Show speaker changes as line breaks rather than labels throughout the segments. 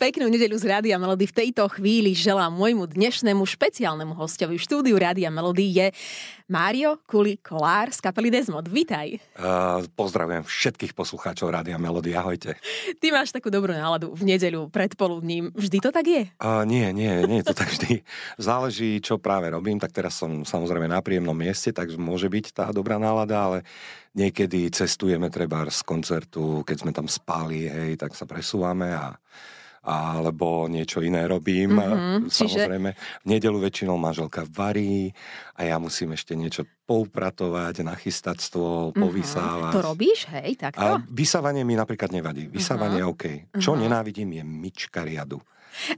Peknú nedeľu z Rádia Melody v tejto chvíli želám môjmu dnešnému špeciálnemu hostovi v štúdiu Rádia Melody je Mário Kuli Kolár z kapely Desmod. Vítaj.
Uh, pozdravujem všetkých poslucháčov Rádia Melody. Ahojte.
Ty máš takú dobrú náladu v nedeľu predpoludním. Vždy to tak je?
Uh, nie, nie, nie je to tak vždy. Záleží, čo práve robím. Tak teraz som samozrejme na príjemnom mieste, tak môže byť tá dobrá nálada, ale niekedy cestujeme treba z koncertu, keď sme tam spali, hej, tak sa presúvame a alebo niečo iné robím. Mm-hmm, Samozrejme, čiže... v nedelu väčšinou manželka varí a ja musím ešte niečo poupratovať, nachystať stôl, mm-hmm. povysávať. To
robíš, hej, takto? A
vysávanie mi napríklad nevadí. Mhm. Vysávanie mm-hmm. je OK. Mhm. Čo mm-hmm. nenávidím je myčka riadu.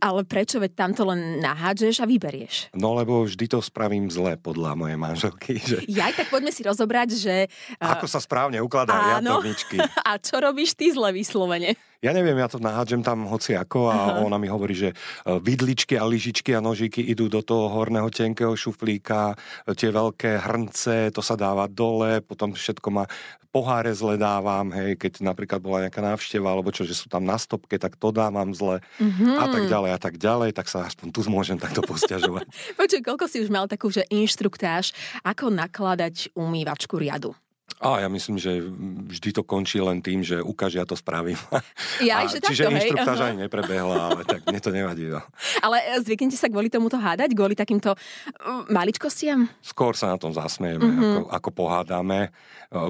Ale prečo, veď tam to len nahádžeš a vyberieš?
No lebo vždy to spravím zle podľa mojej manželky. Že...
Ja tak poďme si rozobrať, že... Ako
sa správne ukladá riadovničky.
A čo robíš ty zle vyslovene?
ja neviem, ja to nahádžem tam hoci ako a Aha. ona mi hovorí, že e, vidličky a lyžičky a nožiky idú do toho horného tenkého šuflíka, e, tie veľké hrnce, to sa dáva dole, potom všetko má poháre zle dávam, hej, keď napríklad bola nejaká návšteva, alebo čo, že sú tam na stopke, tak to dávam zle
mm-hmm. a tak ďalej
a tak ďalej, tak sa aspoň tu môžem takto posťažovať.
Počuj, koľko si už mal takú, že inštruktáž, ako nakladať umývačku riadu?
A ja myslím, že vždy to končí len tým, že ukáž, ja to spravím.
Ja, a, že takto, čiže takto, inštruktáž hej?
neprebehla, ale tak mne to nevadí. No.
Ale zvyknete sa kvôli tomuto hádať, kvôli takýmto mm, maličkostiam?
Skôr sa na tom zasmejeme, mm-hmm. ako, ako pohádame. E,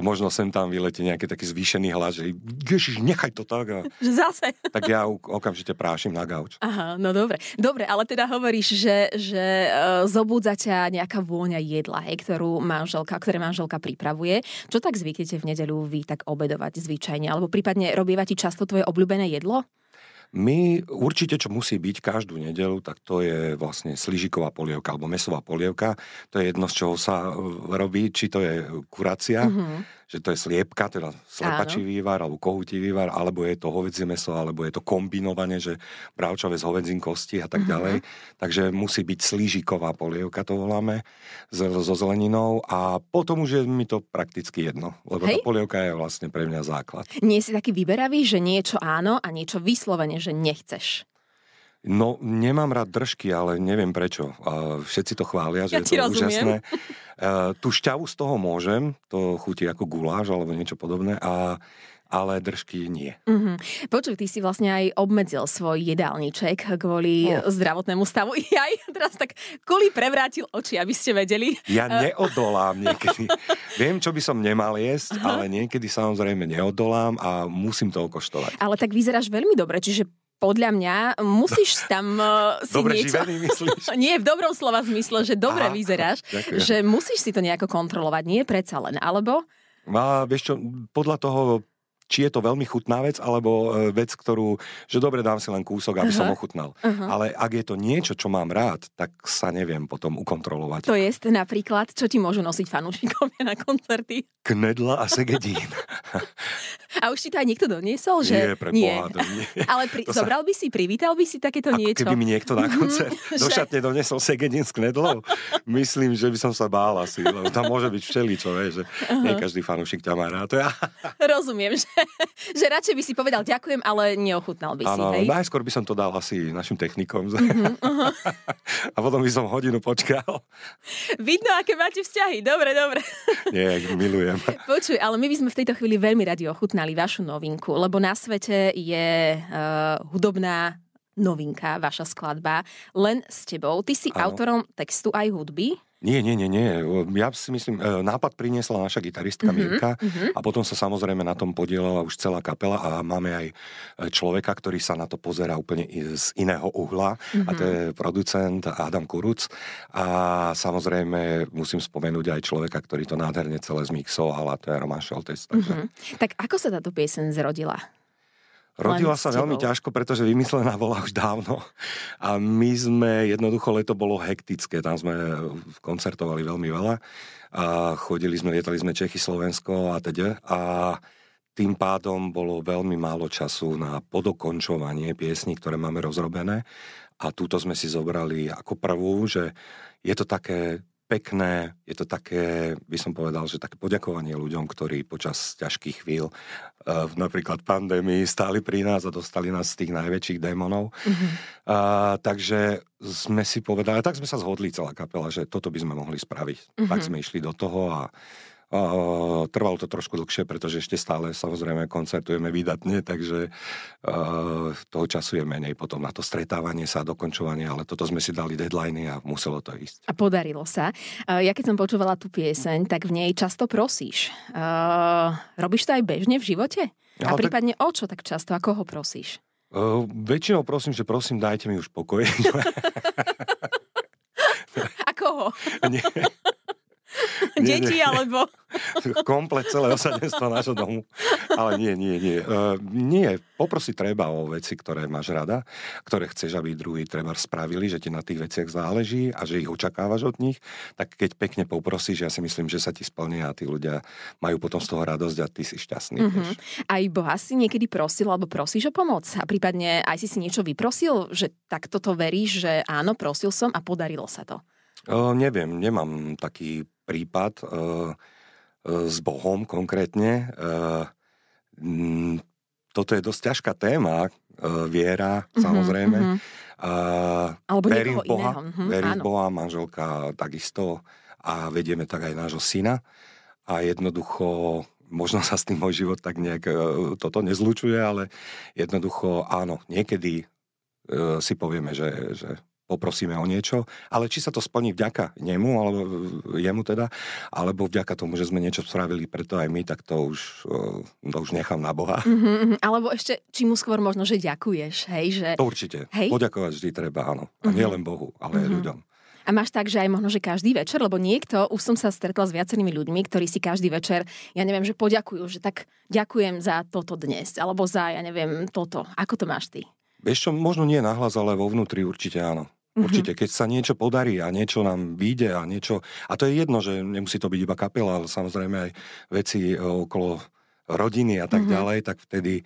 možno sem tam vyletí nejaký taký zvýšený hlas, že ježiš, nechaj to tak. A...
Zase. Tak ja
okamžite prášim na gauč.
Aha, no dobre. Dobre, ale teda hovoríš, že, že e, zobúdza ťa nejaká vôňa jedla, hej, ktorú manželka, ktoré manželka pripravuje. Čo tak zvyknete v nedeľu vy tak obedovať zvyčajne? Alebo prípadne robívať ti často tvoje obľúbené jedlo?
My určite, čo musí byť každú nedelu, tak to je vlastne sližiková polievka alebo mesová polievka. To je jedno, z čoho sa e, robí, či to je kurácia. Mm-hmm že to je sliepka, teda slepačí Áno. vývar alebo kohutí vývar, alebo je to hovedzie meso, alebo je to kombinovanie, že bravčové z hovedzím kosti a tak mhm. ďalej. Mm-hmm. Takže musí byť slížiková polievka, to voláme, so zeleninou a potom už je mi to prakticky jedno, lebo Hej. tá polievka je vlastne pre mňa základ.
Nie si taký vyberavý, že niečo áno a niečo vyslovene, že nechceš?
No, nemám rád držky, ale neviem prečo. Všetci to chvália, že ja je to rozumiem. úžasné. E, tú šťavu z toho môžem, to chutí ako guláš alebo niečo podobné, a, ale držky nie.
Mm-hmm. Počuj, ty si vlastne aj obmedzil svoj jedálniček kvôli oh. zdravotnému stavu. Ja aj teraz tak kvôli prevrátil oči, aby ste vedeli. Ja e.
neodolám niekedy. Viem, čo by som nemal jesť, Aha. ale niekedy samozrejme neodolám a musím to okoštovať.
Ale tak vyzeráš veľmi dobre, čiže podľa mňa musíš tam uh, si dobre niečo... Živený, myslíš? nie, v dobrom slova zmysle, že dobre Aha, vyzeráš, ďakujem. že musíš si to nejako kontrolovať, nie predsa len, alebo...
No a vieš čo, podľa toho či je to veľmi chutná vec, alebo e, vec, ktorú, že dobre, dám si len kúsok, aby uh-huh. som ochutnal. Uh-huh. Ale ak je to niečo, čo mám rád, tak sa neviem potom ukontrolovať. To
je napríklad, čo ti môžu nosiť fanúšikovia na koncerty?
Knedla a segedín.
A už ti to aj niekto doniesol, že... Nie, pre nie. Boha, nie. Ale pri... To zobral sa... by si, privítal by si takéto Ako niečo. keby mi niekto na mhm, koncert mm, do šatne
že... doniesol segedin s knedlou, myslím, že by som sa bál asi, lebo tam môže byť všeličo, vie, že uh-huh. nie každý fanúšik ťa má rád. Ja...
Rozumiem, že, že radšej by si povedal ďakujem, ale neochutnal by si, ano, hej?
najskôr by som to dal asi našim technikom. Uh-huh,
uh-huh.
A potom by som hodinu počkal.
Vidno, aké máte vzťahy. Dobre, dobre.
Nie, milujem.
Počuj, ale my by sme v tejto chvíli veľmi radi ochutnali poznali vašu novinku, lebo na svete je uh, hudobná novinka, vaša skladba, len s tebou. Ty si ano. autorom textu aj hudby.
Nie, nie, nie, nie. Ja si myslím, e, nápad priniesla naša gitaristka mm-hmm, Mirka mm-hmm. a potom sa samozrejme na tom podielala už celá kapela a máme aj e, človeka, ktorý sa na to pozera úplne z iného uhla mm-hmm. a to mhm. je producent Adam Kuruc a samozrejme musím spomenúť aj človeka, ktorý to nádherne celé zmixoval a to je Roman Šoltes. Takže...
Mm-hmm. Tak ako sa táto pieseň zrodila? Rodila sa veľmi
ťažko, pretože vymyslená bola už dávno. A my sme, jednoducho leto bolo hektické, tam sme eh, koncertovali veľmi veľa. A chodili sme, lietali sme Čechy, Slovensko a teď. A tým pádom bolo veľmi málo času na podokončovanie piesní, ktoré máme rozrobené. A túto sme si zobrali ako prvú, že je to také pekné, je to také, by som povedal, že také poďakovanie ľuďom, ktorí počas ťažkých chvíľ, uh, napríklad pandémii, stáli pri nás a dostali nás z tých najväčších démonov. Mm-hmm. A, takže sme si povedali, tak sme sa zhodli celá kapela, že toto by sme mohli spraviť. Mm-hmm. Tak mhm. sme išli do toho a Uh, trvalo to trošku dlhšie, pretože ešte stále samozrejme koncertujeme výdatne, takže uh, toho času je menej potom na to stretávanie sa, dokončovanie, ale toto sme si dali deadliny a muselo to ísť.
A podarilo sa. Uh, ja keď som počúvala tú pieseň, tak v nej často prosíš. Robíš to aj bežne v živote? Ja, a prípadne tak... o čo tak často? Ako ho prosíš?
Uh, väčšinou prosím, že prosím, dajte mi už pokoj. a koho?
deti, alebo...
Komplet celé osadenstvo nášho domu. Ale nie, nie, nie. Uh, nie, poprosi treba o veci, ktoré máš rada, ktoré chceš, aby druhý treba spravili, že ti na tých veciach záleží a že ich očakávaš od nich. Tak keď pekne poprosíš, ja si myslím, že sa ti splnia a tí ľudia majú potom z toho radosť a ty si šťastný.
Mm-hmm. Uh-huh. Aj Boha si niekedy prosil alebo prosíš o pomoc a prípadne aj si si niečo vyprosil, že tak toto veríš, že áno, prosil som a podarilo sa to.
Uh, neviem, nemám taký prípad uh, uh, s Bohom konkrétne. M, toto je dosť ťažká téma, viera mm-hmm, samozrejme. Mm-hmm. Alebo verím niekoho Boha, mm-hmm, verím áno. Boha, manželka takisto a vedieme tak aj nášho syna. A jednoducho možno sa s tým môj život tak nejak toto nezlučuje, ale jednoducho áno, niekedy e, si povieme, že, že poprosíme o niečo, ale či sa to splní vďaka nemu, alebo e, jemu teda, alebo vďaka tomu, že sme niečo spravili preto aj my, tak to už, e, to už nechám na Boha.
Mm-hmm, alebo ešte, či mu skôr možno, že ďakuješ, hej? Že... To určite.
Hej? Poďakovať vždy treba, áno. A mm-hmm. Bohu, ale mm-hmm. aj mhm. ľuďom.
A máš tak, že aj možno, že každý večer, lebo niekto, už som sa stretla s viacerými ľuďmi, ktorí si každý večer, ja neviem, že poďakujú, že tak ďakujem za toto dnes, alebo za, ja neviem, toto. Ako to máš ty?
Vieš čo, možno nie nahlas, ale vo vnútri určite áno. Mhm. Určite, keď sa niečo podarí a niečo nám vyjde a niečo... A to je jedno, že nemusí to byť iba kapela, ale samozrejme aj veci e, okolo rodiny a tak mm-hmm. ďalej, tak vtedy,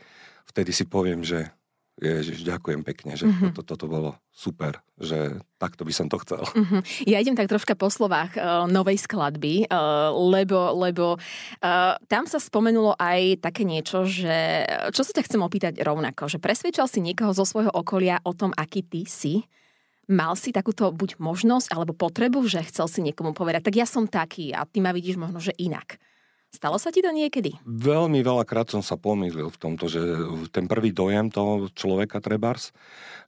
vtedy si poviem, že Ježiš, ďakujem pekne, že uh-huh. toto, toto bolo super, že takto by som to chcel.
Uh-huh. Ja idem tak troška po slovách uh, novej skladby, uh, lebo, lebo uh, tam sa spomenulo aj také niečo, že čo sa ťa chcem opýtať rovnako, že presvedčal si niekoho zo svojho okolia o tom, aký ty si? Mal si takúto buď možnosť alebo potrebu, že chcel si niekomu povedať, tak ja som taký a ty ma vidíš možno, že inak. Stalo sa ti to niekedy?
Veľmi veľakrát som sa pomýlil v tomto, že ten prvý dojem toho človeka, Trebars,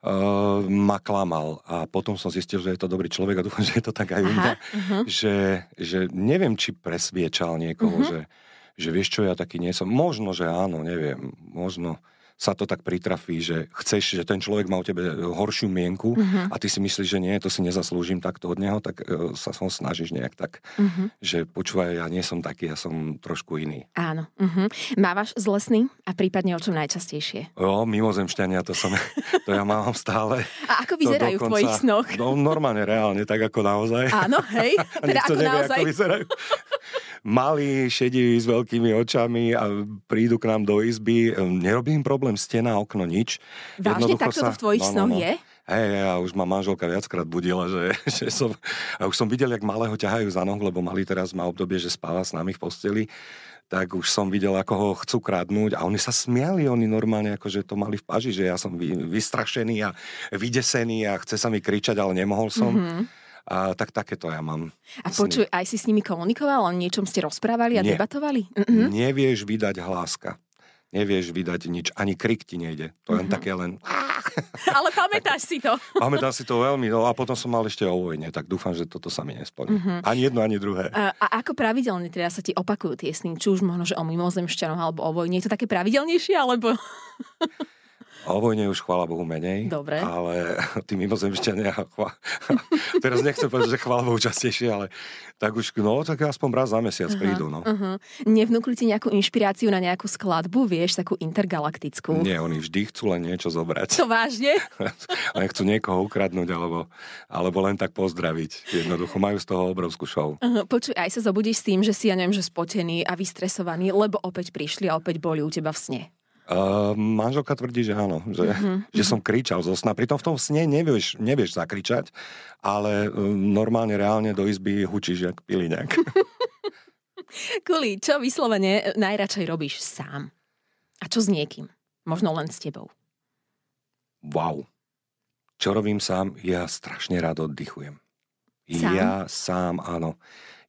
uh, e, ma klamal. A potom som zistil, že je to dobrý človek a dúfam, že je to tak aj u mňa. Uh-huh. Že, že neviem, či presviečal niekoho, uh-huh. že, že vieš čo, ja taký nie som. Možno, že áno, neviem. Možno sa to tak pritrafí, že chceš, že ten človek má o tebe horšiu mienku uh-huh. a ty si myslíš, že nie, to si nezaslúžim takto od neho, tak uh, sa som snažíš nejak tak, uh-huh. že počúvaj, ja nie som taký, ja som trošku iný.
Áno. Uh-huh. Mávaš z lesný a prípadne o čom najčastejšie?
Jo, mimozemšťania, to, som, to ja mám stále.
A ako vyzerajú dokonca, v tvojich snoch?
No normálne, reálne, tak ako naozaj. Áno,
hej. Teda ako nevie, naozaj. Ako vyzerajú
malí, šediví s veľkými očami a prídu k nám do izby. Ehm, nerobím problém stena, okno, nič. Vážne Jednoducho takto sa... to v tvojich no, no, snoch no, je? Hej, ja už ma manželka viackrát budila, že, že som, a už som videl, jak malého ťahajú za nohu, lebo mali teraz má obdobie, že spáva s nami v posteli tak už som videl, ako ho chcú kradnúť a oni sa smiali, oni normálne že to mali v paži, že ja som vy, vystrašený a vydesený a chce sa mi kričať, ale nemohol som. Mm-hmm. A, tak takéto ja mám.
A počuj, aj si s nimi komunikoval? O niečom ste rozprávali a Nie. debatovali? Mm-hmm.
Nevieš vydať hláska. Nevieš vydať nič. Ani krik ti nejde. To je mm-hmm. len také len...
Ale pamätáš si to. Pamätáš
si to veľmi, no a potom som mal ešte o vojne. tak dúfam, že toto sa mi nesplní. Mm-hmm. Ani jedno, ani druhé.
A, a ako pravidelne teda sa ti opakujú tie sny? Či už možno, že o mimozemšťanom alebo o vojne? Je to také pravidelnejšie, alebo...
A o vojne už, chvála Bohu, menej. Dobre. Ale tí mimozemšťania, chvá... teraz nechcem povedať, že chvála Bohu častejšie, ale tak už, no, tak aspoň raz za mesiac uh-huh, prídu, no.
Uh-huh. Nevnúkli ti nejakú inšpiráciu na nejakú skladbu, vieš, takú intergalaktickú? Nie,
oni vždy chcú len niečo zobrať. To vážne? len chcú niekoho ukradnúť, alebo, alebo len tak pozdraviť. Jednoducho majú z toho obrovskú show.
Uh-huh. Počuj, aj sa zobudíš s tým, že si, ja neviem, že spotený a vystresovaný, lebo opäť prišli a opäť boli u teba v sne.
Ehm, manželka tvrdí, že áno, že, mm-hmm. že som kričal zo sna. Pritom v tom sne nevieš, nevieš zakričať, ale um, normálne, reálne do izby hučíš jak piliňak.
Kuli, čo vyslovene najradšej robíš sám? A čo s niekým? Možno len s tebou.
Wow. Čo robím sám? Ja strašne rád oddychujem. Sám? Ja sám, áno.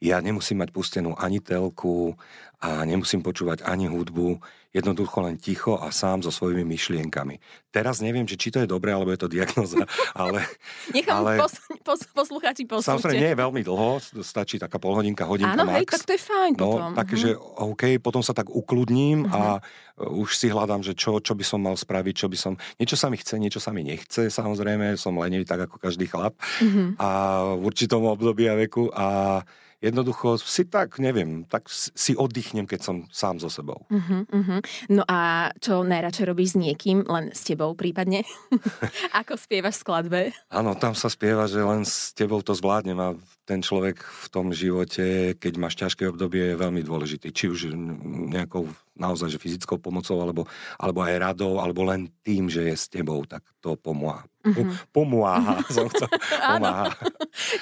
Ja nemusím mať pustenú ani telku a nemusím počúvať ani hudbu, jednoducho len ticho a sám so svojimi myšlienkami. Teraz neviem, či to je dobré, alebo je to diagnoza, ale...
Nechám ale, pos, pos, poslucháči posúďte. Samozrejme, nie je
veľmi dlho, stačí taká polhodinka, hodinka Áno, max. hej, tak
to je fajn no, potom. Takže, mm.
OK, potom sa tak ukludním mm-hmm. a mhm. už si hľadám, že čo, čo by som mal spraviť, čo by som... Niečo sa mi chce, niečo sa mi nechce, samozrejme, som lenivý tak ako každý chlap. Mm-hmm. A v určitom období a veku a jednoducho si tak, neviem, tak si oddychnem, keď som sám so sebou.
Uh-huh, uh-huh. No a čo najradšej robíš s niekým, len s tebou prípadne? Ako spievaš v skladbe?
Áno, tam sa spieva, že len s tebou to zvládnem a ten človek v tom živote, keď máš ťažké obdobie, je veľmi dôležitý. Či už nejakou naozaj že fyzickou pomocou, alebo, alebo aj radou, alebo len tým, že je s tebou, tak to mhm. pomáha. Uh-huh. Mhm. Pomáha, som chcel. pomáha.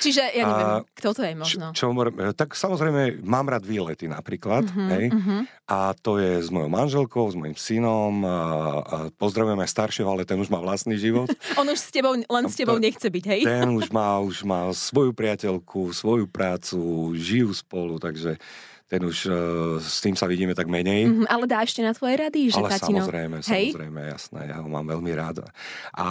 Čiže, ja neviem, A, kto to je možno? Čo,
čo, tak samozrejme, mám rád výlety napríklad, uh-huh, hej? Uh-huh a to je s mojou manželkou, s mojim synom. A, a pozdravujem aj staršieho, ale ten už má vlastný život.
On už s tebou, len s no, tebou nechce byť, hej? Ten
už má, už má svoju priateľku, svoju prácu, žijú spolu, takže ten už e, s tým sa vidíme tak menej. Mm,
ale dá ešte na tvoje rady, že Ale tatino. samozrejme, Hej?
samozrejme, jasné, ja ho mám veľmi rád. A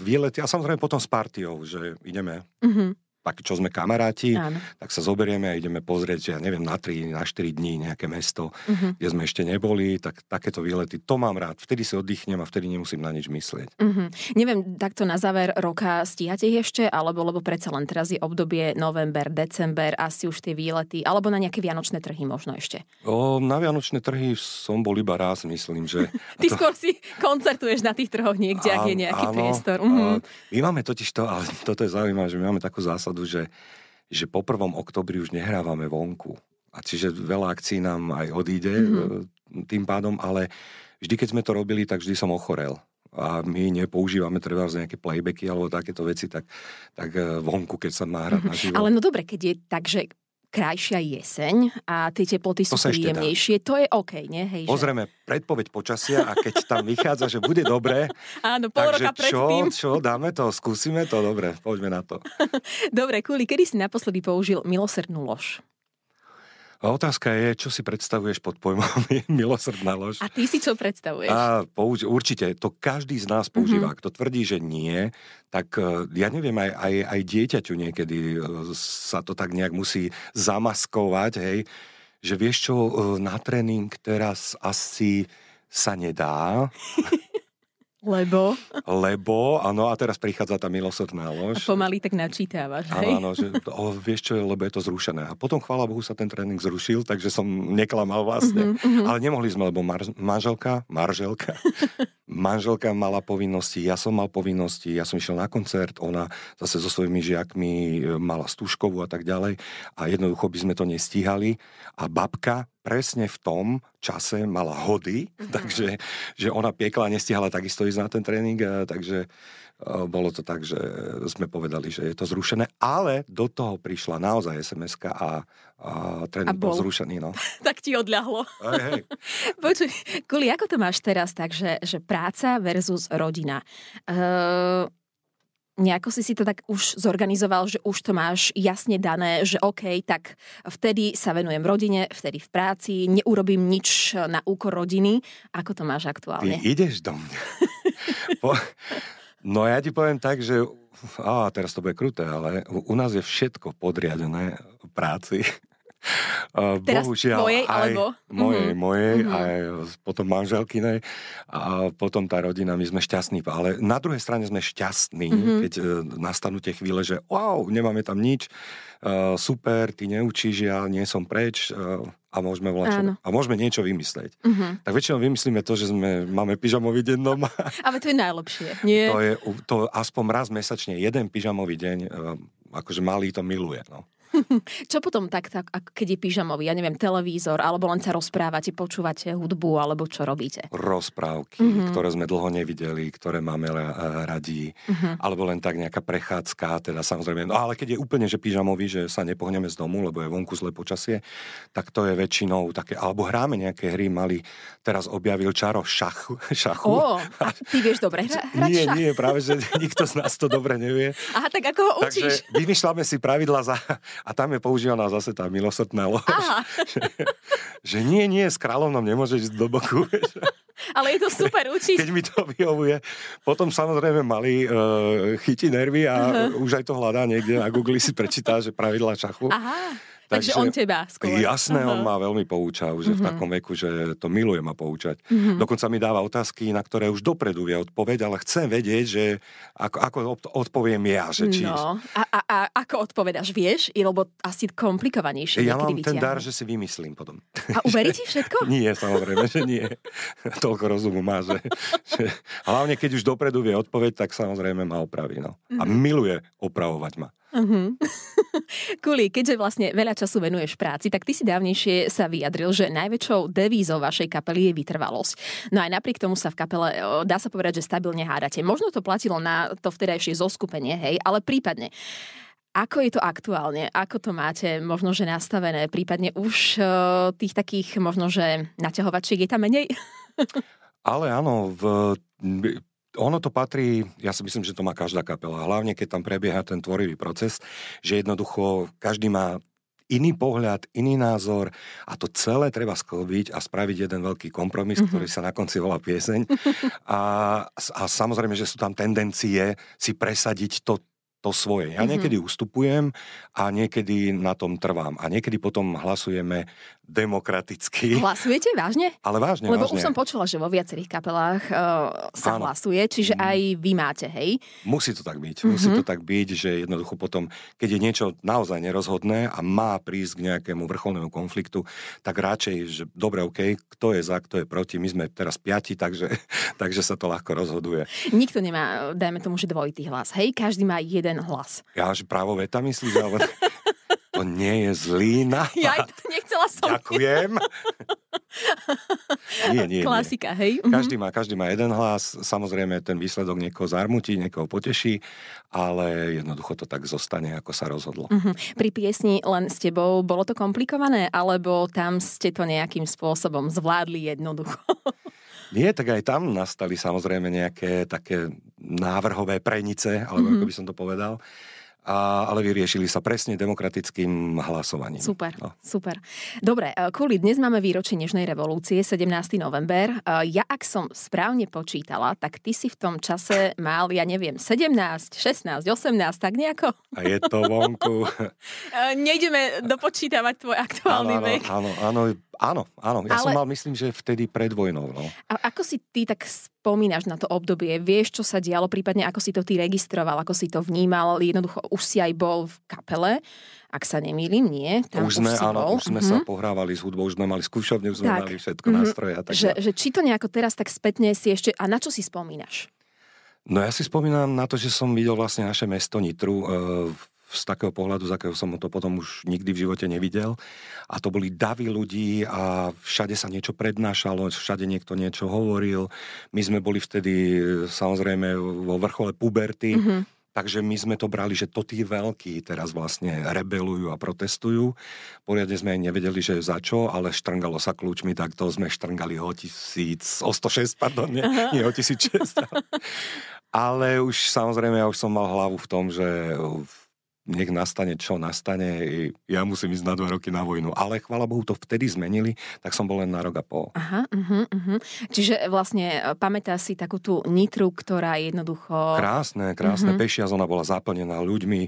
výlety, a samozrejme potom s partiou, že ideme. Mm-hmm tak čo sme kamaráti, Áno. tak sa zoberieme a ideme pozrieť, ja neviem, na 3, na 4 dní nejaké mesto, uh-huh. kde sme ešte neboli, tak takéto výlety, to mám rád. Vtedy si oddychnem a vtedy nemusím na nič myslieť.
Uh-huh. Neviem, takto na záver roka stíhate ich ešte, alebo lebo predsa len teraz je obdobie november, december, asi už tie výlety, alebo na nejaké vianočné trhy možno ešte?
O, na vianočné trhy som bol iba raz, myslím, že... Ty to... skôr
si koncertuješ na tých trhoch niekde, a, ak je nejaký áno, priestor. Uh-huh. A,
my máme totiž to, ale toto je zaujímavé, že my máme takú zásadu, výhodu, že, že po 1. oktobri už nehrávame vonku. A čiže veľa akcií nám aj odíde mm-hmm. tým pádom, ale vždy, keď sme to robili, tak vždy som ochorel a my nepoužívame treba nejaké playbacky alebo takéto veci, tak, tak eh, vonku, keď sa má hrať mhm. na živo. Ale
no dobre, keď je tak, že krajšia jeseň a tie teploty to sú príjemnejšie. To je OK, nie? Hej, Pozrieme
že... predpoveď počasia a keď tam vychádza, že bude dobre, Áno, pol takže roka predtým. Čo, čo, dáme to, skúsime to, dobre, poďme na to.
dobre, Kuli, kedy si naposledy použil milosrdnú lož?
A otázka je, čo si predstavuješ pod pojmom milosrdná
lož. A ty si čo predstavuješ? A
použ- určite, to každý z nás mhm. používa. Mm-hmm. Kto tvrdí, že nie, tak e, ja neviem, aj, aj, aj dieťaťu niekedy e, sa to tak nejak musí zamaskovať, hej, že vieš čo, e, na tréning teraz asi sa nedá. Lebo? Lebo, áno, a teraz prichádza tá milosrdná lož.
A pomaly tak načítavaš, hej? Áno, že
o, vieš čo, lebo je to zrušené. A potom, chvála Bohu, sa ten tréning zrušil, takže som neklamal vlastne. Uh-huh, uh-huh. Ale nemohli sme, lebo mar- manželka, marželka, manželka mala povinnosti, ja som mal povinnosti, ja som išiel na koncert, ona zase so svojimi žiakmi e, mala stúškovú a tak ďalej. A jednoducho by sme to nestíhali. A babka, presne v tom čase mala hody, mm-hmm. takže že ona piekla a nestihala takisto ísť na ten tréning, eh, takže eh, bolo to tak, že sme povedali, že je to zrušené, ale do toho prišla naozaj sms a, a tréning a bol. bol zrušený. No.
tak ti odľahlo. Hej, Počuj, Kuli, ako to máš teraz tak, že, že práca versus rodina? Uh, nejako si si to tak už zorganizoval, že už to máš jasne dané, že OK, tak vtedy sa venujem rodine, vtedy v práci, neurobím nič na úkor rodiny. Ako to máš aktuálne? Ty
ideš do mňa. po... No ja ti poviem tak, že á, teraz to bude kruté, ale u, u nás je všetko podriadené práci. Teraz Bohužiaľ, tvojej, aj alebo? mojej, mm-hmm. mojej, mm-hmm. aj potom manželkynej a potom tá rodina, my sme šťastní. Ale na druhej strane sme šťastní, mm-hmm. keď e, nastanú tie chvíle, že wow, nemáme tam nič, e, super, ty neučíš, ja nie som preč e, a môžeme volať, A môžeme niečo vymyslieť. Mm-hmm. Tak väčšinou vymyslíme to, že sme, máme pyžamový deň doma.
Ale to je najlepšie. Nie? To je
to aspoň raz mesačne, jeden pyžamový deň, akože malý to miluje. No.
Čo potom tak, tak keď je pyžamový, ja neviem, televízor, alebo len sa rozprávate, počúvate hudbu, alebo čo robíte?
Rozprávky, mm-hmm. ktoré sme dlho nevideli, ktoré máme e, radi, mm-hmm. alebo len tak nejaká prechádzka, teda samozrejme, no ale keď je úplne, že pyžamový, že sa nepohneme z domu, lebo je vonku zle počasie, tak to je väčšinou také, alebo hráme nejaké hry, mali, teraz objavil Čaro šach, šachu. Ó,
a ty vieš dobre hra, hrať Nie, šach. nie,
práve, že nikto z nás to dobre nevie.
Aha, tak ako ho učíš?
Takže vymýšľame si pravidla za, a tam je používaná zase tá milosrdná lož. že nie, nie, s kráľovnom nemôžeš ísť do boku.
Ale je to super učiť. Keď
mi to vyhovuje. Potom samozrejme mali e, chytiť nervy a uh-huh. už aj to hľadá niekde na Google si prečítá, že pravidla čachu. Aha. Takže, Takže on teba skôr. Jasné, uh-huh. on ma veľmi poučal, že uh-huh. v mhm. takom veku, že to miluje ma poučať. Uh-huh. Dokonca mi dáva otázky, na ktoré už dopredu vie odpoveď, ale chcem vedieť, že ako, ako odpoviem ja. Že či... No,
a, a, a ako odpovedaš, vieš? lebo asi komplikovanejšie. Ja mám ten dar, že si
vymyslím potom. A uverí ti všetko? nie, samozrejme, že nie. Toľko rozumu má, že, že... Hlavne, keď už dopredu vie odpoveď, tak samozrejme ma opraví. No. Uh-huh. A mhm. miluje opravovať ma.
Uh-huh. Kuli, keďže vlastne veľa času venuješ práci, tak ty si dávnejšie sa vyjadril, že najväčšou devízou vašej kapely je vytrvalosť. No aj napriek tomu sa v kapele, dá sa povedať, že stabilne hádate. Možno to platilo na to vtedajšie zoskupenie, hej, ale prípadne. Ako je to aktuálne? Ako to máte možno, že nastavené? Prípadne už tých takých možno, že naťahovačiek je tam menej?
Ale áno, v, ono to patrí, ja si myslím, že to má každá kapela, hlavne keď tam prebieha ten tvorivý proces, že jednoducho každý má iný pohľad, iný názor a to celé treba sklbiť a spraviť jeden veľký kompromis, mm-hmm. ktorý sa na konci volá pieseň. A, a samozrejme, že sú tam tendencie si presadiť to, to svoje. Ja mm-hmm. niekedy ustupujem a niekedy na tom trvám. A niekedy potom hlasujeme demokraticky.
Hlasujete vážne?
Ale vážne, Lebo vážne. už som
počula, že vo viacerých kapelách uh, sa Áno. hlasuje, čiže mm. aj vy máte, hej?
Musí to tak byť. Mm-hmm. Musí mhm. to tak byť, že jednoducho potom, keď je niečo naozaj nerozhodné a má prísť k nejakému vrcholnému konfliktu, tak radšej, že dobre, OK, kto je za, kto je proti, my sme teraz piati, takže, takže sa to ľahko rozhoduje.
Nikto nemá, dajme tomu, že dvojitý hlas, hej? Každý má jeden hlas.
Ja, až právo veta myslím, ale... To nie je zlý na. Ja nechcela som. Ďakujem. nie, nie, Klasika,
nie. hej. Mhm. Každý
má, každý má jeden hlas. Samozrejme, ten výsledok niekoho zarmutí, niekoho poteší, ale jednoducho to tak zostane, ako sa rozhodlo.
Uh-huh. Pri piesni len s tebou bolo to komplikované, alebo tam ste to nejakým spôsobom zvládli jednoducho?
Nie, tak aj tam nastali samozrejme nejaké také návrhové prenice, alebo mm-hmm. ako by som to povedal a, ale vyriešili sa presne demokratickým hlasovaním.
Super, no. super. Dobre, e, kvôli dnes máme výročie Nežnej revolúcie, 17. november. E, ja, ak som správne počítala, tak ty si v tom čase mal, ja neviem, 17, 16, 18, tak nejako? A je to
vonku.
E, nejdeme dopočítavať tvoj
aktuálny áno, áno, vek. Áno, áno, Áno, áno. Ja Ale... som mal, myslím, že vtedy pred vojnou.
No. A ako si ty tak spomínaš na to obdobie? Vieš, čo sa dialo, prípadne ako si to ty registroval, ako si to vnímal? Jednoducho, už si aj bol v kapele, ak sa nemýlim, nie? Tam už, už sme, už, áno, bol. už sme mm-hmm. sa mhm.
pohrávali s hudbou, už sme mali skúšovne, už sme tak. mali všetko mm-hmm. nástroje. A tak že, že
či to nejako teraz tak spätne si ešte... A na čo si spomínaš?
No ja si spomínam na to, že som videl vlastne naše mesto Nitru e, v z takého pohľadu, z akého som to potom už nikdy v živote nevidel. A to boli davy ľudí a všade sa niečo prednášalo, všade niekto niečo hovoril. My sme boli vtedy e, samozrejme vo vrchole puberty, mm-hmm. takže my sme to brali, že to tí veľkí teraz vlastne rebelujú a protestujú. Poriadne sme nevedeli, že za čo, ale štrngalo sa kľúčmi, tak to sme štrngali o tisíc, o 106, pardon, nie, nie o 1600. ale už samozrejme ja už som mal hlavu v tom, že nech nastane, čo nastane, ja musím ísť na dva roky na vojnu. Ale chvála Bohu, to vtedy zmenili, tak som bol len na rok a pol.
Aha, uh-huh, uh-huh. Čiže e, vlastne e, pamätá si takú tú nitru, ktorá jednoducho... Krásne, krásne. Uh-huh.
Pešia zóna bola zaplnená ľuďmi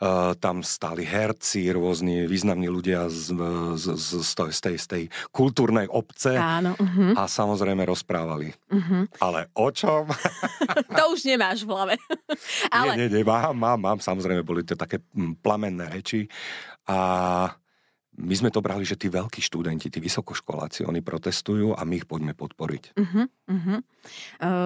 E, tam stali herci, rôzni významní ľudia z, e, z, z, z, tej, z tej kultúrnej obce Áno, uh-huh. a samozrejme rozprávali. Uh-huh. Ale o čom?
to už nemáš v hlave.
Ale... Nie, nie, nie, mám, mám, mám, samozrejme boli to také plamenné reči a my sme to brali, že tí veľkí študenti, tí vysokoškoláci, oni protestujú a my ich poďme podporiť. Uh-huh, uh-huh.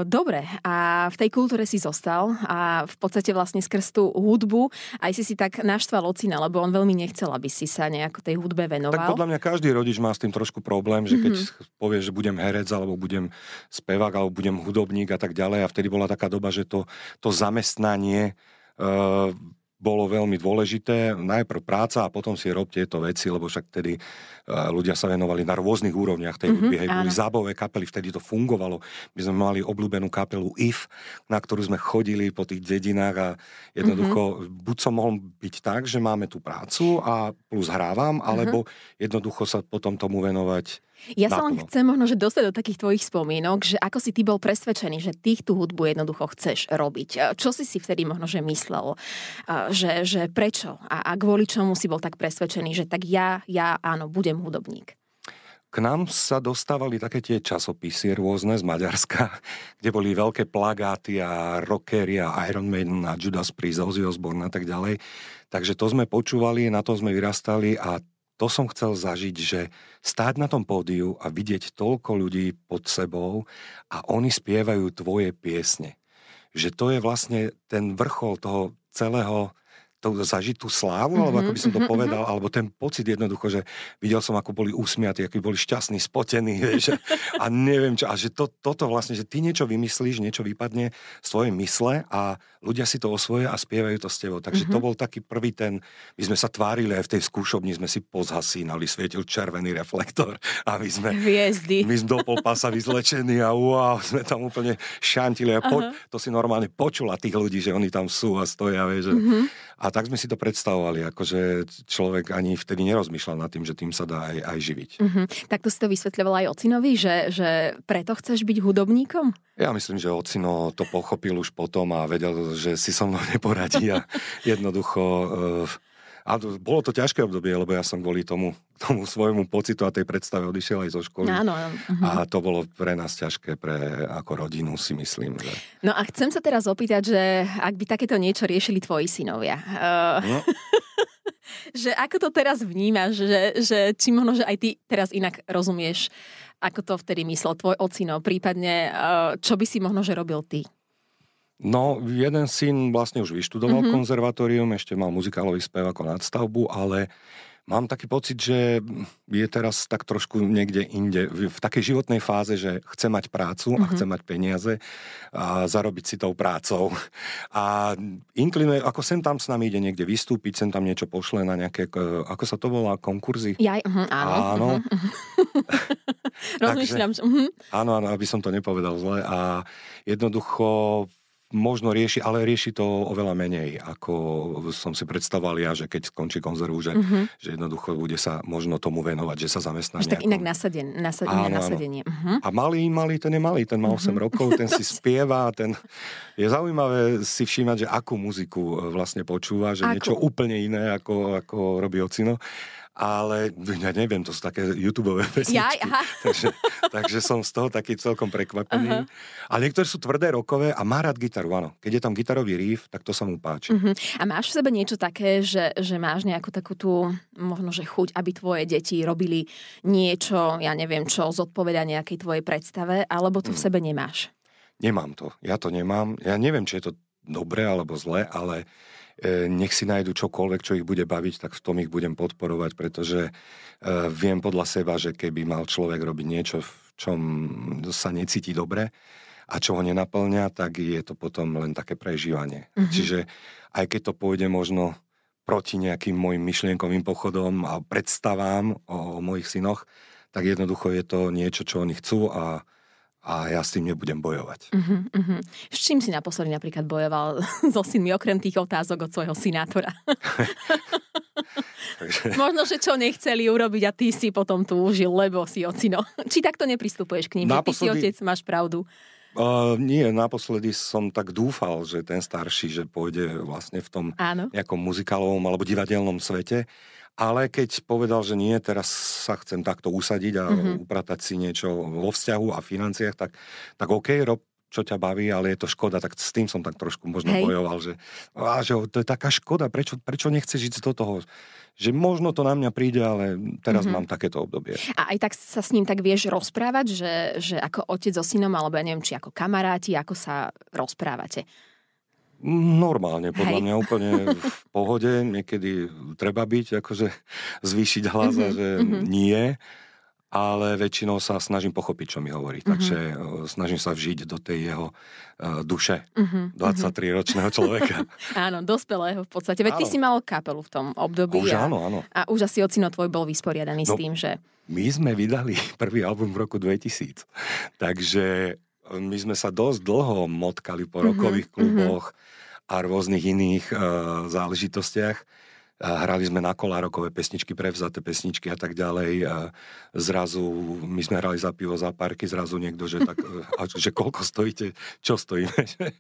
Dobre, a v tej kultúre si zostal a v podstate vlastne skrz tú hudbu aj si si tak naštval ocina, lebo on veľmi nechcel, aby si sa nejako tej hudbe venoval. Tak podľa
mňa každý rodič má s tým trošku problém, že keď uh-huh. povie, že budem herec, alebo budem spevák, alebo budem hudobník a tak ďalej a vtedy bola taká doba, že to, to zamestnanie uh, bolo veľmi dôležité. Najprv práca a potom si rob tieto veci, lebo však vtedy e, ľudia sa venovali na rôznych úrovniach tej mm-hmm, boli zábové kapely, vtedy to fungovalo. My sme mali obľúbenú kapelu IF, na ktorú sme chodili po tých dedinách a jednoducho, mm-hmm. buď som mohol byť tak, že máme tú prácu a plus hrávam, mhm. alebo mm-hmm. jednoducho sa potom tomu venovať
ja sa len chcem možno, že dostať do takých tvojich spomienok, že ako si ty bol presvedčený, že ty tú hudbu jednoducho chceš robiť. Čo si si vtedy možno, že myslel? Že, že prečo? A, a kvôli čomu si bol tak presvedčený, že tak ja, ja áno, budem hudobník?
K nám sa dostávali také tie časopisy rôzne z Maďarska, kde boli veľké plagáty a rockery a Iron Maiden a Judas Priest, Ozzy Osbourne a tak ďalej. Takže to sme počúvali, na to sme vyrastali a to som chcel zažiť, že stáť na tom pódiu a vidieť toľko ľudí pod sebou a oni spievajú tvoje piesne. Že to je vlastne ten vrchol toho celého tú zažitú slávu, mm-hmm, alebo ako by som to mm-hmm, povedal, mm-hmm. alebo ten pocit jednoducho, že videl som, ako boli usmiatí, akí boli šťastní, spotení, vieš, a neviem čo, a že to, toto vlastne, že ty niečo vymyslíš, niečo vypadne z tvojej mysle a ľudia si to osvoje a spievajú to s tebou. Takže mm-hmm. to bol taký prvý ten, my sme sa tvárili aj v tej skúšobni, sme si pozhasínali, svietil červený reflektor a my sme... Hviezdy. My sme do polpasa vyzlečení a wow, sme tam úplne šantili a uh-huh. to si normálne počula tých ľudí, že oni tam sú a stoja, vieš, Mm-hmm a tak sme si to predstavovali, akože človek ani vtedy nerozmýšľal nad tým, že tým sa dá aj, aj živiť.
Mm-hmm. Tak to si to vysvetľoval aj Ocinovi, že, že preto chceš byť hudobníkom?
Ja myslím, že Ocino to pochopil už potom a vedel, že si so mnou neporadí a jednoducho... Uh, a bolo to ťažké obdobie, lebo ja som kvôli tomu, tomu svojmu pocitu a tej predstave odišiel aj zo školy. Áno, áno. Mhm. A to bolo pre nás ťažké, pre ako rodinu si myslím. Že...
No a chcem sa teraz opýtať, že ak by takéto niečo riešili tvoji synovia. Uh... No. že ako to teraz vnímaš, že, že či možno, že aj ty teraz inak rozumieš, ako to vtedy myslel tvoj ocino, prípadne eh, čo by si možno, že robil ty?
No, jeden syn vlastne už vyštudoval mm-hmm. konzervatórium, ešte mal muzikálový spev ako nadstavbu, ale mám taký pocit, že je teraz tak trošku niekde inde, v takej životnej fáze, že chce mať prácu mm-hmm. a mhm. chce mať peniaze a zarobiť si tou prácou. A inklinuje, ako sem tam s nami ide niekde vystúpiť, sem tam niečo pošle na nejaké, ako sa to volá, konkurzy?
Ja, uh-huh, mhm, áno. áno. Uh-huh.
Uh-huh. Áno, áno, aby som to nepovedal zle. A jednoducho možno rieši, ale rieši to oveľa menej, ako som si predstavoval ja, že keď skončí konzervu, že, mm-hmm. že jednoducho bude sa možno tomu venovať, že sa zamestná. nejakom... tak
inak nasaden, nasaden, áno, nasadenie. Uh-huh.
A malý, malý, ten je malý, ten má 8 mm-hmm. rokov, ten si spieva, ten... Je zaujímavé si všímať, že akú muziku e, vlastne počúva, že ako? niečo úplne iné, ako, ako robí Ocino ale ja neviem, to sú také YouTube pesničky. Ja, aha. takže, takže som z toho taký celkom prekvapený. Uh-huh. Ale niektoré sú tvrdé rokové a má rád gitaru, áno. Keď je tam gitarový riff, tak to sa mu páči.
Uh-huh. A máš v sebe niečo také, že, že máš nejakú takú tú, možno že chuť, aby tvoje deti robili niečo, ja neviem čo, zodpoveda nejakej tvojej predstave, alebo to uh-huh. v mm. sebe nemáš?
Nemám to. Ja to nemám. Ja neviem, či je to dobre alebo zle, ale e, nech si nájdu čokoľvek, čo ich bude baviť, tak v tom ich budem podporovať, pretože e, viem podľa seba, že keby mal človek robiť niečo, v čom sa necíti dobre a čo ho nenaplňa, tak je to potom len také prežívanie. Mm-hmm. Čiže aj keď to pôjde možno proti nejakým mojim myšlienkovým pochodom a predstavám o, o mojich synoch, tak jednoducho je to niečo, čo oni chcú a a ja s tým nebudem bojovať.
Uh-huh, uh-huh. S čím si naposledy napríklad bojoval so synmi, okrem tých otázok od svojho sinátora?
Takže...
Možno, že čo nechceli urobiť a ty si potom tu užil, lebo si ocino. Či takto nepristupuješ k ním? Naposledy... Ty si otec, máš pravdu.
Uh, nie, naposledy som tak dúfal, že ten starší, že pôjde vlastne v tom Áno. nejakom muzikálovom alebo divadelnom svete ale keď povedal, že nie, teraz sa chcem takto usadiť a mm-hmm. upratať si niečo vo vzťahu a financiách, tak, tak OK, rob čo ťa baví, ale je to škoda, tak s tým som tak trošku možno Hej. bojoval, že, á, že to je taká škoda, prečo, prečo nechceš ísť do toho, že možno to na mňa príde, ale teraz mm-hmm. mám takéto obdobie.
A aj tak sa s ním tak vieš rozprávať, že, že ako otec so synom, alebo ja neviem, či ako kamaráti, ako sa rozprávate.
Normálne, podľa Hej. mňa úplne v pohode. Niekedy treba byť, akože zvýšiť hlas mm-hmm. že mm-hmm. nie. Ale väčšinou sa snažím pochopiť, čo mi hovorí. Mm-hmm. Takže e, snažím sa vžiť do tej jeho uh, duše
mm-hmm. Mhm.
23-ročného človeka.
áno, dospelého v podstate. Veď áno. ty si mal kapelu v tom období. Už a, áno, áno. A už asi ocino tvoj bol vysporiadaný no, s tým, že...
My sme vydali prvý album v roku 2000. Takže my sme sa dosť dlho motkali po rokových mm-hmm, kluboch a rôznych iných uh, záležitostiach hrali sme na kolárokové pesničky, prevzaté pesničky a tak ďalej. A zrazu, my sme hrali za pivo, za parky, zrazu niekto, že, tak, e, a, že koľko stojíte, čo stojíme. že,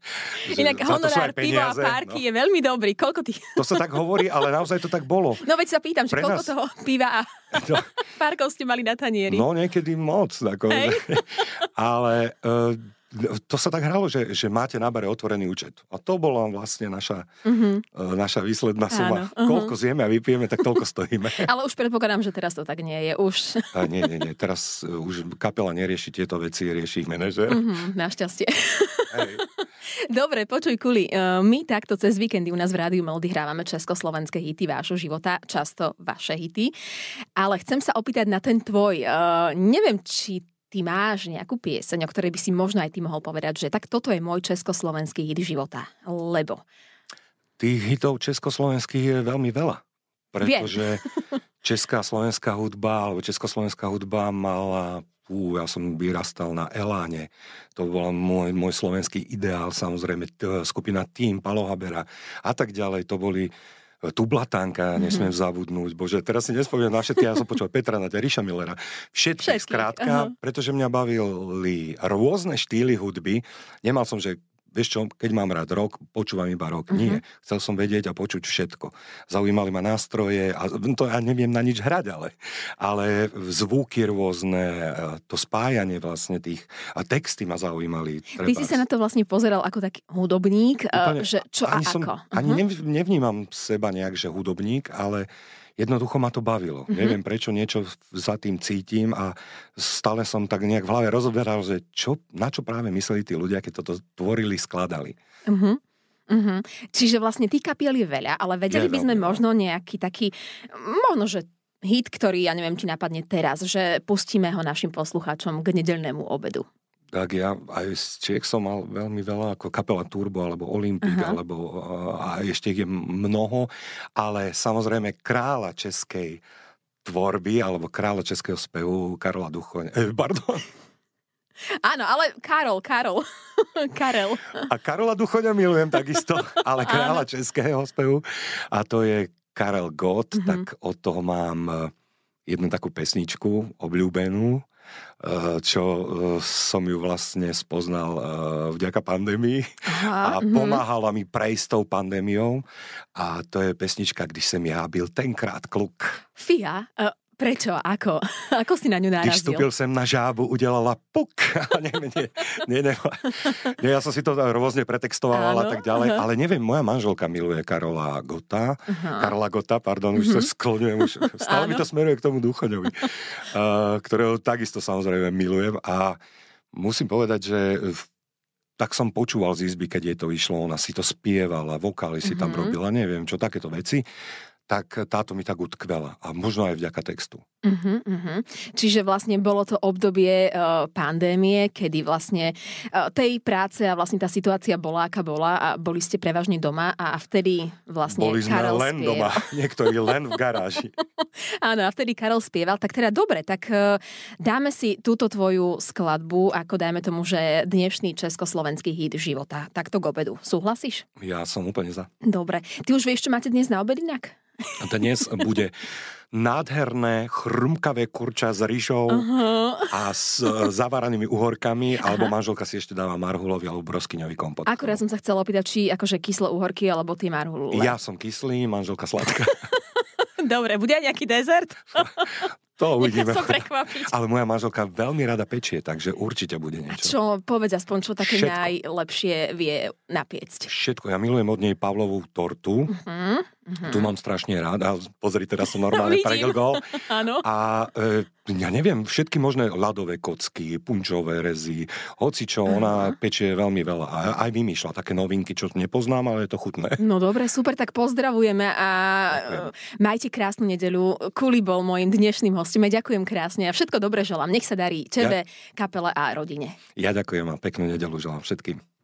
Inak honorár pivo a parky no. je veľmi dobrý. Koľko tých...
to sa tak hovorí, ale naozaj to tak bolo. No
veď sa pýtam, že Pre koľko nás... toho piva a no. parkov ste mali na tanieri? No
niekedy moc. Ako, ale... E, to sa tak hralo, že, že máte na bare otvorený účet. A to bola vlastne naša, uh-huh. naša výsledná suma. Uh-huh. Koľko zjeme a vypijeme, tak toľko stojíme. Ale
už predpokladám, že teraz to tak nie je. Už. a nie, nie, nie.
Teraz e, už kapela nerieši tieto veci, rieši ich manažer.
Uh-huh, našťastie. Dobre, počuj, Kuli, e, my takto cez víkendy u nás v Rádiu Meldy hrávame československé hity vášho života, často vaše hity. Ale chcem sa opýtať na ten tvoj. Uh, neviem, či ty máš nejakú pieseň, o ktorej by si možno aj ty mohol povedať, že tak toto je môj československý hit života, lebo...
Tých hitov československých je veľmi veľa, pretože česká slovenská hudba alebo československá hudba mala Fú, ja som vyrastal na Eláne. To bol môj, môj slovenský ideál, samozrejme, t- skupina Tým, Palohabera a tak ďalej. To boli uh, Tublatánka, mhm. nesmiem mm-hmm. zabudnúť, bože, teraz si nespoviem na všetky, ja som počul Petra Nadia, Ríša Millera, všetky, všetky. skrátka, uh-huh. pretože mňa bavili rôzne štýly hudby, nemal som, že vieš čo, keď mám rád rok, počúvam iba rok. Mm-hmm. Nie. Chcel som vedieť a počuť všetko. Zaujímali ma nástroje a to ja neviem na nič hrať, ale, ale zvuky rôzne, e, to spájanie vlastne tých a texty ma zaujímali. Treba. Ty si sa
na to vlastne pozeral ako taký hudobník, e, Úplne, že čo ani a som, ako. Ani uh-huh.
nevnímam seba nejak, že hudobník, ale jednoducho ma to bavilo. Mm-hmm. Neviem prečo, niečo za tým cítim a stále som tak nejak v hlave rozoberal, že čo, na čo práve mysleli tí ľudia, keď toto tvorili, skladali.
Mm-hmm. Mm-hmm. Čiže vlastne tých kapiel je veľa, ale vedeli je by sme veľa. No. možno nejaký taký, možno, že hit, ktorý, ja neviem, či napadne teraz, že pustíme ho našim poslucháčom k nedelnému obedu
tak ja aj z Čiech som mal veľmi veľa, ako kapela Turbo, alebo Olympik, huh alebo eh, a ešte ich je mnoho, ale samozrejme kráľa českej tvorby, alebo kráľa českého spevu Karola Duchoň, eh, pardon,
Áno, ale Karol, Karol. Karel.
A Karola Duchoňa milujem takisto, ale kráľa Áno. českého spevu. A to je Karel Gott, uh-huh. tak od toho mám eh, jednu takú pesničku obľúbenú. Eh, čo eh, som ju vlastne spoznal eh, vďaka pandémii
Aha, a mhm. pomáhala
mi prejsť tou pandémiou a to je pesnička Když som ja byl tenkrát kluk.
Fia, Prečo? Ako? Ako si na ňu narazil? Když vstúpil
sem na žábu, udelala puk. nie, nie, nie, nie, nie, ja som si to rôzne pretextoval a tak ďalej, ale neviem, moja manželka miluje Karola Gota. Aha. Karola Gota, pardon, už uh-huh. Mhm. sa sklňujem. už stále mi to smeruje k tomu Duchoňovi, uh, eh, ktorého takisto samozrejme milujem a musím povedať, že v tak som počúval z izby, keď jej to išlo, ona si to spievala, vokály si mm-hmm. tam mhm. robila, neviem čo, takéto veci tak táto mi tak utkvela. A možno aj vďaka textu.
Uh-huh, uh-huh. Čiže vlastne bolo to obdobie uh, pandémie, kedy vlastne uh, tej práce a vlastne tá situácia bola, aká bola a boli ste prevažne doma a vtedy vlastne Boli sme len spieval. doma,
niektorí len v garáži.
Áno, a vtedy karol spieval, tak teda dobre, tak uh, dáme si túto tvoju skladbu, ako dajme tomu, že dnešný československý hit života, takto k obedu. Súhlasíš?
Ja som úplne za.
Dobre. Ty už vieš, čo máte dnes na obed inak?
A dnes bude nádherné chrumkavé kurča s rýžou uh-huh. a s e, zavaranými uhorkami, Aha. alebo manželka si ešte dáva marhulový alebo broskyňový kompot.
Akurát som sa chcela opýtať, či akože kyslé uhorky alebo ty marhulové. Ja
som kyslý, manželka sladká.
Dobre, bude aj nejaký dezert?
To uvidíme. prekvapiť. Ale moja manželka veľmi rada pečie, takže určite bude niečo. A
čo, povedz aspoň, čo také Všetko. najlepšie vie napiecť.
Všetko. Ja milujem od nej Pavlovú tortu.
Uh-huh. Uh-huh. Tu mám
strašne rád a pozri, teraz som normálne Áno. a e, ja neviem, všetky možné ľadové kocky, punčové rezy, hoci čo, uh-huh. ona pečie veľmi veľa a aj vymýšľa také novinky, čo nepoznám, ale je to chutné.
No dobre, super, tak pozdravujeme a okay. E, majte krásnu nedeľu. Kuli bol môjim dnešným hostom ďakujem krásne a všetko dobre želám. Nech sa darí tebe, ja... kapele a rodine.
Ja ďakujem a peknú nedelu želám všetkým.